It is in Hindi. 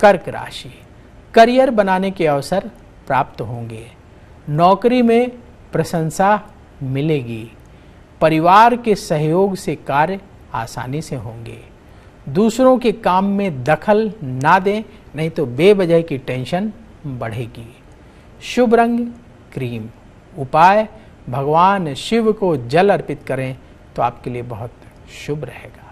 कर्क राशि करियर बनाने के अवसर प्राप्त होंगे नौकरी में प्रशंसा मिलेगी परिवार के सहयोग से कार्य आसानी से होंगे दूसरों के काम में दखल ना दें नहीं तो बेवजह की टेंशन बढ़ेगी शुभ रंग क्रीम उपाय भगवान शिव को जल अर्पित करें तो आपके लिए बहुत शुभ रहेगा